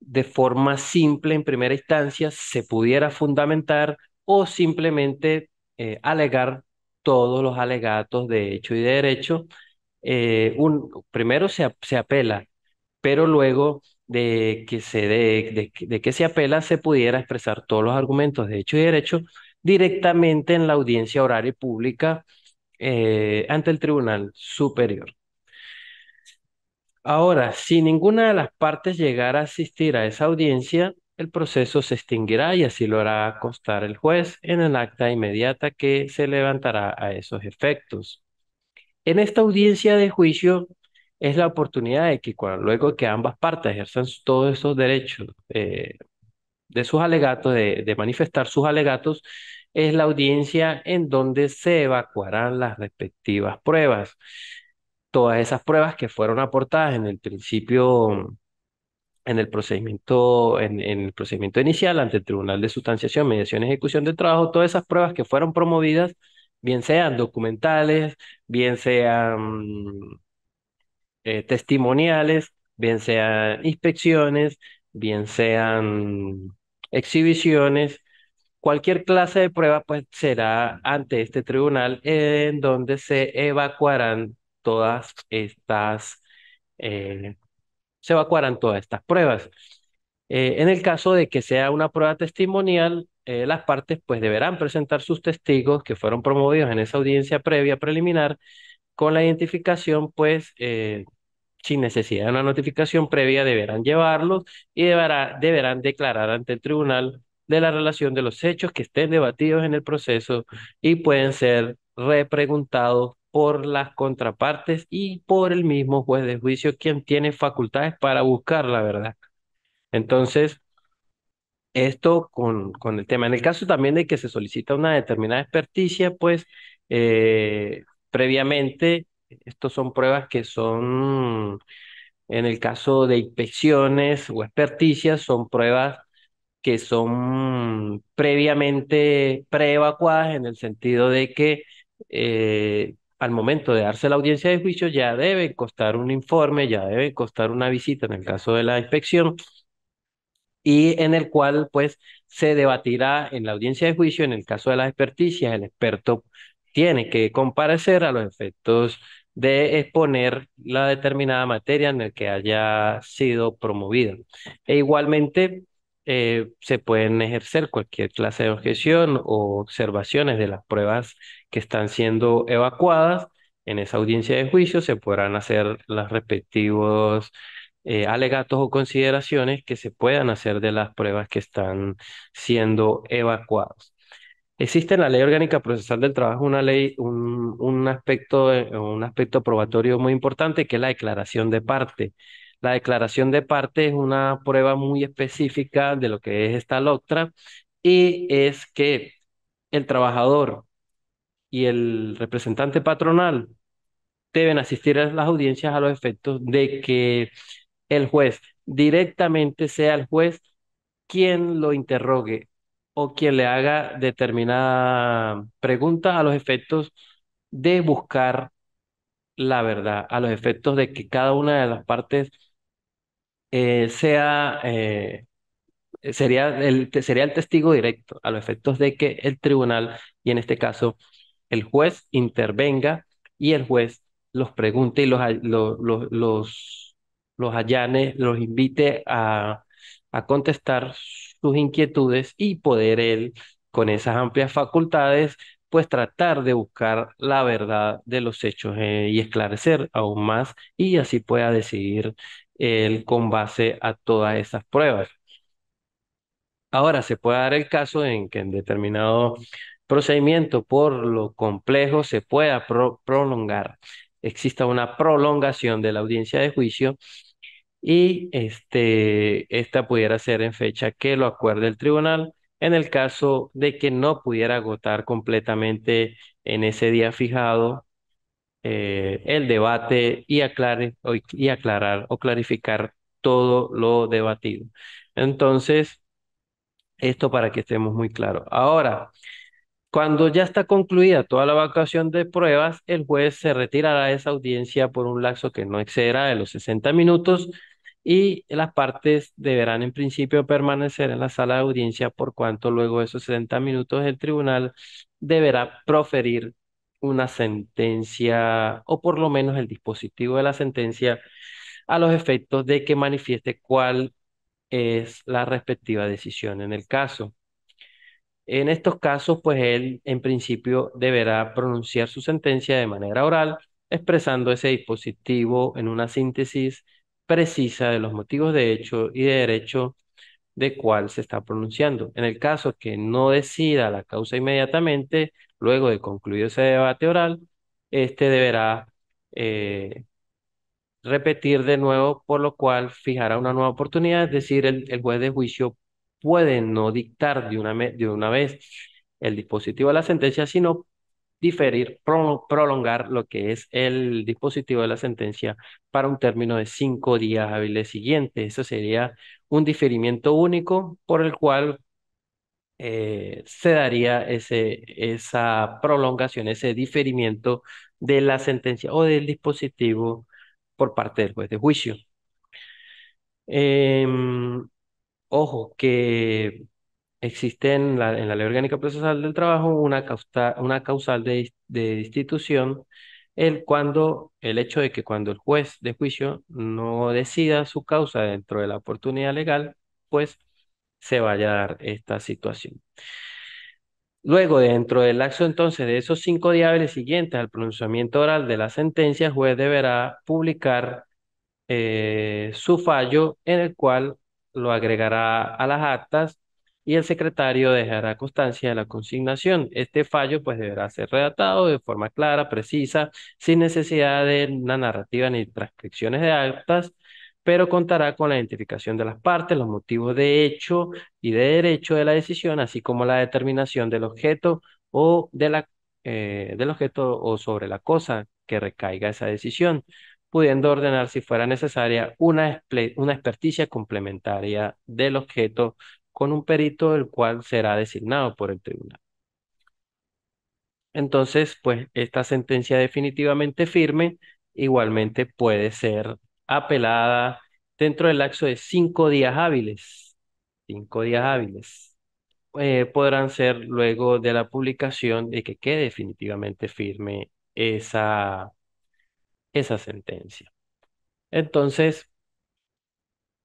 de forma simple en primera instancia, se pudiera fundamentar o simplemente eh, alegar todos los alegatos de hecho y derecho. Eh, un, primero se, apela, pero luego de que, se de, que se apela se pudiera expresar todos los argumentos de hecho y derecho directamente en la audiencia horaria pública eh, ante el Tribunal Superior. Ahora, si ninguna de las partes llegara a asistir a esa audiencia, el proceso se extinguirá y así lo hará constar el juez en el acta inmediata que se levantará a esos efectos. En esta audiencia de juicio es la oportunidad de que luego que ambas partes ejerzan todos esos derechos eh, de sus alegatos, de, de manifestar sus alegatos, es la audiencia en donde se evacuarán las respectivas pruebas. Todas esas pruebas que fueron aportadas en el principio en el procedimiento, en, el procedimiento inicial ante el Tribunal de Sustanciación, Mediación y Ejecución de Trabajo, todas esas pruebas que fueron promovidas, bien sean documentales, bien sean eh, testimoniales, bien sean inspecciones, bien sean exhibiciones, cualquier clase de prueba pues será ante este tribunal en donde se evacuarán todas estas pruebas. Eh, se evacuarán todas estas pruebas. Eh, en el caso de que sea una prueba testimonial, eh, las partes pues deberán presentar sus testigos que fueron promovidos en esa audiencia previa preliminar con la identificación pues eh, sin necesidad de una notificación previa deberán llevarlos y deberá, deberán declarar ante el tribunal de la relación de los hechos que estén debatidos en el proceso y pueden ser repreguntados por las contrapartes y por el mismo juez de juicio quien tiene facultades para buscar la verdad. Entonces, esto con, con el tema. En el caso también de que se solicita una determinada experticia, pues eh, previamente, estos son pruebas que son, en el caso de inspecciones o experticias, son pruebas que son previamente preevacuadas en el sentido de que eh, al momento de darse la audiencia de juicio ya debe costar un informe, ya debe costar una visita en el caso de la inspección y en el cual pues se debatirá en la audiencia de juicio, en el caso de las experticias, el experto tiene que comparecer a los efectos de exponer la determinada materia en la que haya sido promovida. E igualmente eh, se pueden ejercer cualquier clase de objeción o observaciones de las pruebas que están siendo evacuadas. En esa audiencia de juicio se podrán hacer los respectivos eh, alegatos o consideraciones que se puedan hacer de las pruebas que están siendo evacuadas. Existe en la Ley Orgánica Procesal del Trabajo una ley, un, aspecto, eh, un aspecto probatorio muy importante que es la declaración de parte. La declaración de parte es una prueba muy específica de lo que es esta LOCTRA y es que el trabajador y el representante patronal deben asistir a las audiencias a los efectos de que el juez directamente sea el juez quien lo interrogue o quien le haga determinada pregunta a los efectos de buscar la verdad, a los efectos de que cada una de las partes eh, sea, eh, sería, el, sería el testigo directo, a los efectos de que el tribunal, y en este caso el juez intervenga y el juez los pregunte y los, los, los, los allane, los invite a, a contestar sus inquietudes y poder él, con esas amplias facultades, pues tratar de buscar la verdad de los hechos eh, y esclarecer aún más y así pueda decidir él con base a todas esas pruebas. Ahora, se puede dar el caso en que en determinado procedimiento por lo complejo se pueda prolongar, exista una prolongación de la audiencia de juicio y este, esta pudiera ser en fecha que lo acuerde el tribunal en el caso de que no pudiera agotar completamente en ese día fijado eh, el debate y, y aclarar o clarificar todo lo debatido. Entonces, esto para que estemos muy claros. Ahora, cuando ya está concluida toda la evacuación de pruebas, el juez se retirará de esa audiencia por un lapso que no excederá de los 60 minutos y las partes deberán en principio permanecer en la sala de audiencia por cuanto luego de esos 60 minutos el tribunal deberá proferir una sentencia o por lo menos el dispositivo de la sentencia a los efectos de que manifieste cuál es la respectiva decisión en el caso. En estos casos, pues él en principio deberá pronunciar su sentencia de manera oral, expresando ese dispositivo en una síntesis precisa de los motivos de hecho y de derecho de cuál se está pronunciando. En el caso que no decida la causa inmediatamente, luego de concluir ese debate oral, este deberá eh, repetir de nuevo, por lo cual fijará una nueva oportunidad, es decir, el, el juez de juicio puede no dictar de una, de una vez el dispositivo de la sentencia, sino diferir, prolongar lo que es el dispositivo de la sentencia para un término de cinco días hábiles siguientes. Eso sería un diferimiento único por el cual eh, se daría ese, esa prolongación, ese diferimiento de la sentencia o del dispositivo por parte del juez de juicio. Eh, Ojo, que existe en la, ley orgánica procesal del trabajo una, causa, una causal de, de institución el cuando el hecho de que cuando el juez de juicio no decida su causa dentro de la oportunidad legal, pues se vaya a dar esta situación. Luego, dentro del laxo entonces de esos cinco días siguientes al pronunciamiento oral de la sentencia, el juez deberá publicar eh, su fallo en el cual lo agregará a las actas y el secretario dejará constancia de la consignación. Este fallo pues deberá ser redactado de forma clara, precisa, sin necesidad de una narrativa ni transcripciones de actas, pero contará con la identificación de las partes, los motivos de hecho y de derecho de la decisión, así como la determinación del objeto o de la, eh, del objeto o sobre la cosa que recaiga esa decisión pudiendo ordenar, si fuera necesaria, una, una experticia complementaria del objeto con un perito el cual será designado por el tribunal. Entonces, pues esta sentencia definitivamente firme igualmente puede ser apelada dentro del lapso de cinco días hábiles. Cinco días hábiles. Eh, podrán ser luego de la publicación de que quede definitivamente firme esa esa sentencia. Entonces,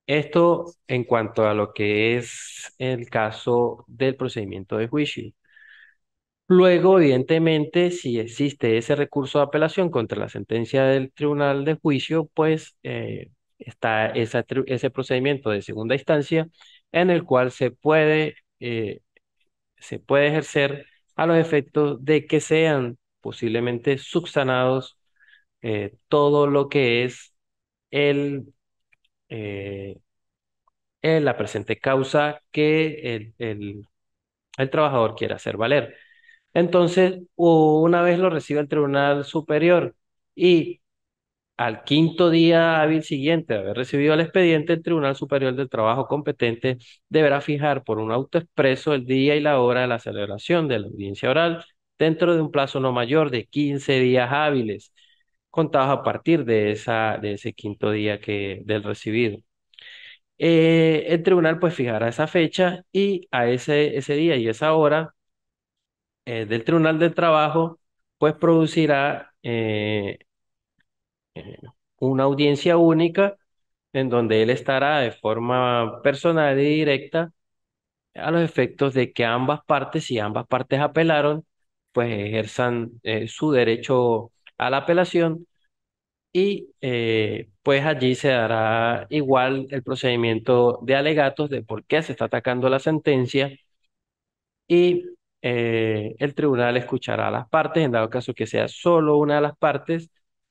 esto en cuanto a lo que es el caso del procedimiento de juicio. Luego, evidentemente, si existe ese recurso de apelación contra la sentencia del tribunal de juicio, pues eh, está ese procedimiento de segunda instancia en el cual se puede, eh, se puede ejercer a los efectos de que sean posiblemente subsanados eh, todo lo que es eh, el, la presente causa que el, el, el trabajador quiere hacer valer. Entonces, una vez lo recibe el Tribunal Superior y al quinto día hábil siguiente de haber recibido el expediente, el Tribunal Superior del Trabajo competente deberá fijar por un auto expreso el día y la hora de la celebración de la audiencia oral dentro de un plazo no mayor de 15 días hábiles contados a partir de, esa, de ese quinto día que, del recibido. Eh, el tribunal pues fijará esa fecha y a ese, ese día y esa hora eh, del tribunal del trabajo pues producirá eh, una audiencia única en donde él estará de forma personal y directa a los efectos de que ambas partes, si ambas partes apelaron, pues ejerzan su derecho a la apelación y eh, pues allí se dará igual el procedimiento de alegatos de por qué se está atacando la sentencia y eh, el tribunal escuchará a las partes, en dado caso que sea solo una de las partes,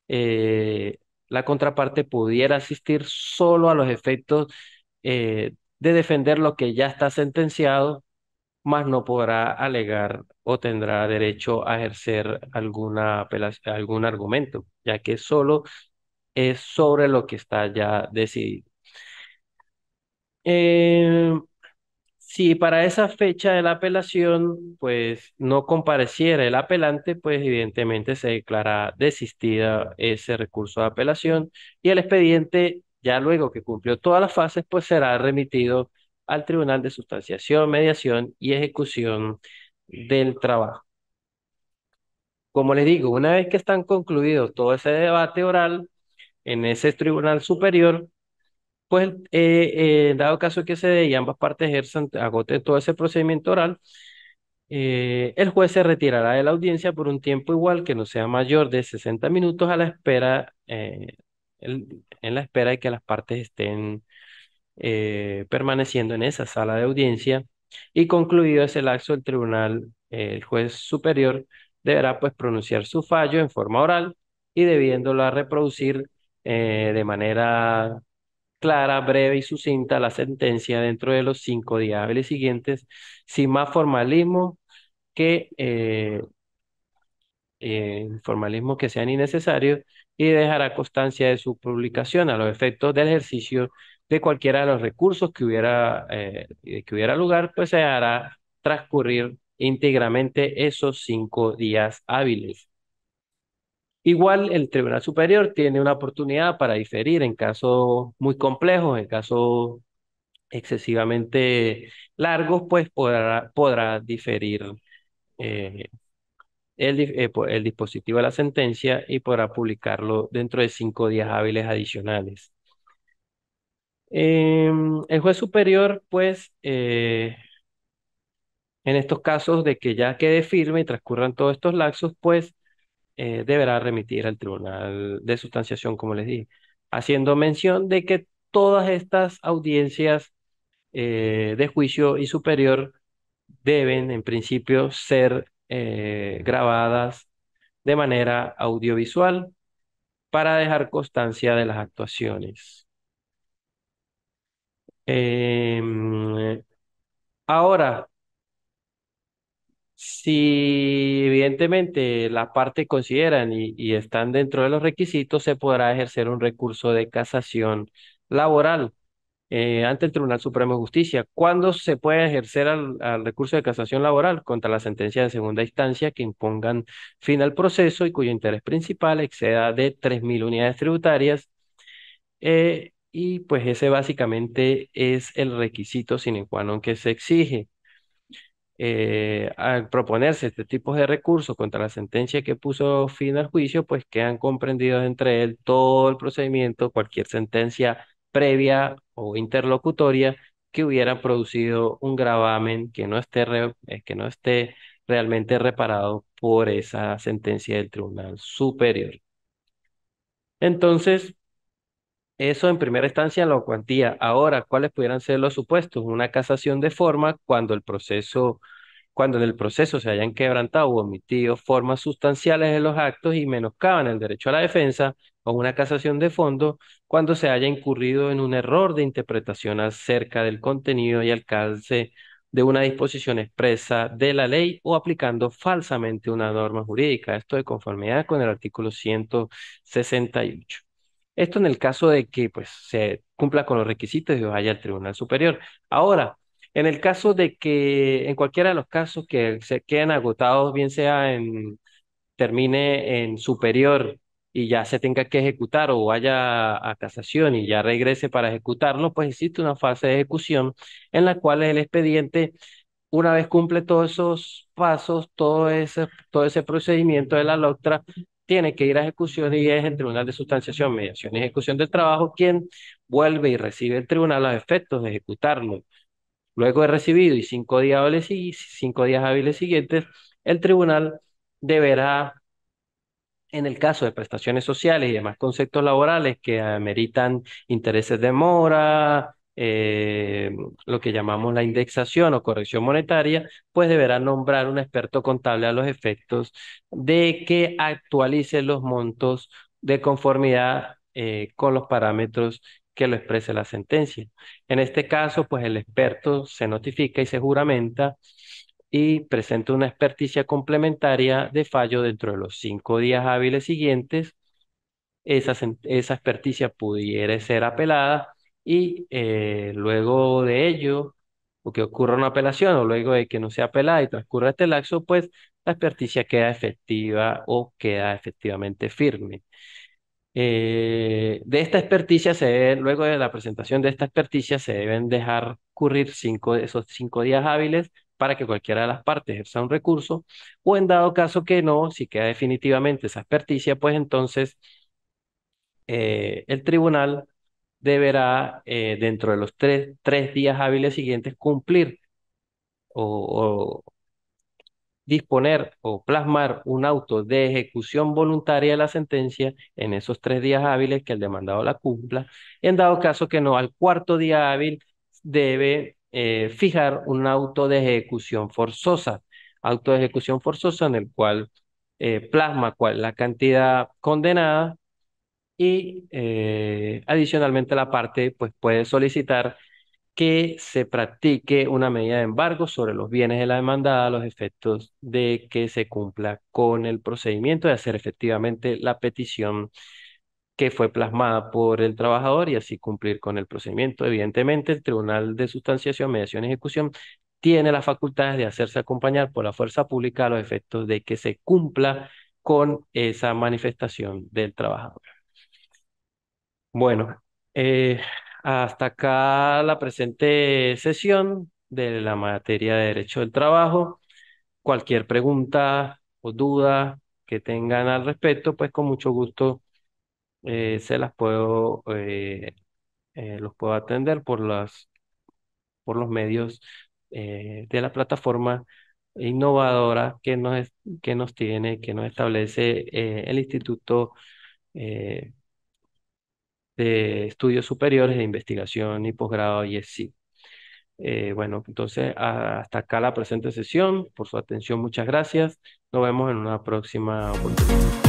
eh, la contraparte pudiera asistir solo a los efectos de defender lo que ya está sentenciado más no podrá alegar o tendrá derecho a ejercer alguna algún argumento, ya que solo es sobre lo que está ya decidido. Em, si para esa fecha de la apelación, pues no compareciera el apelante, pues evidentemente se declara desistida ese recurso de apelación y el expediente, ya luego que cumplió todas las fases, pues será remitido al Tribunal de Sustanciación, Mediación y Ejecución del Trabajo. Como les digo, una vez que están concluidos todo ese debate oral en ese Tribunal Superior, pues eh, eh, dado caso que se dé y ambas partes ejerzan, agoten todo ese procedimiento oral, eh, el juez se retirará de la audiencia por un tiempo igual que no sea mayor de 60 minutos a la espera, en la espera de que las partes estén eh, permaneciendo en esa sala de audiencia y concluido ese lapso el tribunal, el juez superior deberá pues pronunciar su fallo en forma oral y debiéndola reproducir eh, de manera clara, breve y sucinta la sentencia dentro de los cinco días siguientes, sin más formalismo que eh, formalismo que sean innecesarios y dejará constancia de su publicación a los efectos del ejercicio de cualquiera de los recursos que hubiera, eh, que hubiera lugar, pues se hará transcurrir íntegramente esos cinco días hábiles. Igual el Tribunal Superior tiene una oportunidad para diferir en casos muy complejos, en casos excesivamente largos, pues podrá, podrá diferir eh, eh, el dispositivo de la sentencia y podrá publicarlo dentro de cinco días hábiles adicionales. Em, el juez superior, pues, eh, en estos casos de que ya quede firme y transcurran todos estos laxos, pues, eh, deberá remitir al tribunal de sustanciación, como les dije, haciendo mención de que todas estas audiencias eh, de juicio y superior deben, en principio, ser grabadas de manera audiovisual para dejar constancia de las actuaciones. Em, ahora, si evidentemente la parte consideran y, están dentro de los requisitos, se podrá ejercer un recurso de casación laboral. Eh, ante el Tribunal Supremo de Justicia. ¿Cuándo se puede ejercer al, recurso de casación laboral contra la sentencia de segunda instancia que impongan fin al proceso y cuyo interés principal exceda de 3.000 unidades tributarias? Eh, y pues ese básicamente es el requisito sine qua non que se exige. Eh, al proponerse este tipo de recursos contra la sentencia que puso fin al juicio, pues quedan comprendidos entre él todo el procedimiento, cualquier sentencia previa o interlocutoria que hubiera producido un gravamen que no esté, eh, que no esté realmente reparado por esa sentencia del Tribunal Superior. Entonces, eso en primera instancia lo cuantía. Ahora, ¿cuáles pudieran ser los supuestos? Una casación de forma cuando el proceso cuando en el proceso se hayan quebrantado o omitido formas sustanciales de los actos y menoscaban el derecho a la defensa o una casación de fondo cuando se haya incurrido en un error de interpretación acerca del contenido y alcance de una disposición expresa de la ley o aplicando falsamente una norma jurídica, esto de conformidad con el artículo 168. Esto en el caso de que pues, se cumpla con los requisitos y vaya al Tribunal Superior. Ahora, en el caso de que en cualquiera de los casos que se queden agotados, bien sea en termine en superior y ya se tenga que ejecutar o vaya a casación y ya regrese para ejecutarlo, pues existe una fase de ejecución en la cual el expediente, una vez cumple todos esos pasos, todo ese, todo ese procedimiento de la LOCTRA, tiene que ir a ejecución y es el Tribunal de Sustanciación, Mediación y Ejecución del Trabajo quien vuelve y recibe el tribunal los efectos de ejecutarlo. Luego de recibido y cinco días hábiles, cinco días hábiles siguientes, el tribunal deberá, en el caso de prestaciones sociales y demás conceptos laborales que ameritan intereses de mora, eh, lo que llamamos la indexación o corrección monetaria, pues deberá nombrar un experto contable a los efectos de que actualice los montos de conformidad eh, con los parámetros que lo exprese la sentencia. En este caso, pues el experto se notifica y se juramenta y presenta una experticia complementaria de fallo dentro de los cinco días hábiles siguientes. Esa, esa experticia pudiera ser apelada y eh, luego de ello, o que ocurra una apelación, o luego de que no sea apelada y transcurra este laxo, pues la experticia queda efectiva o queda efectivamente firme. Eh, de esta experticia se luego de la presentación de esta experticia se deben dejar ocurrir cinco, esos cinco días hábiles para que cualquiera de las partes ejerza un recurso, o en dado caso que no, si queda definitivamente esa experticia, pues entonces eh, el tribunal deberá eh, dentro de los tres, días hábiles siguientes cumplir o, disponer o plasmar un auto de ejecución voluntaria de la sentencia en esos tres días hábiles que el demandado la cumpla, en dado caso que no, al cuarto día hábil debe eh, fijar un auto de ejecución forzosa, auto de ejecución forzosa en el cual eh, plasma cuál la cantidad condenada y eh, adicionalmente la parte pues, puede solicitar que se practique una medida de embargo sobre los bienes de la demandada a los efectos de que se cumpla con el procedimiento de hacer efectivamente la petición que fue plasmada por el trabajador y así cumplir con el procedimiento. Evidentemente, el Tribunal de Sustanciación, Mediación y Ejecución tiene las facultades de hacerse acompañar por la fuerza pública a los efectos de que se cumpla con esa manifestación del trabajador. Bueno, eh, hasta acá la presente sesión de la materia de Derecho del Trabajo. Cualquier pregunta o duda que tengan al respecto, pues con mucho gusto eh, se las puedo, eh, los puedo atender por, las, por los medios de la plataforma innovadora que nos, que nos tiene, que nos establece el Instituto eh, de estudios superiores de investigación y posgrado ISC. Eh, bueno, entonces hasta acá la presente sesión. Por su atención, muchas gracias. Nos vemos en una próxima oportunidad.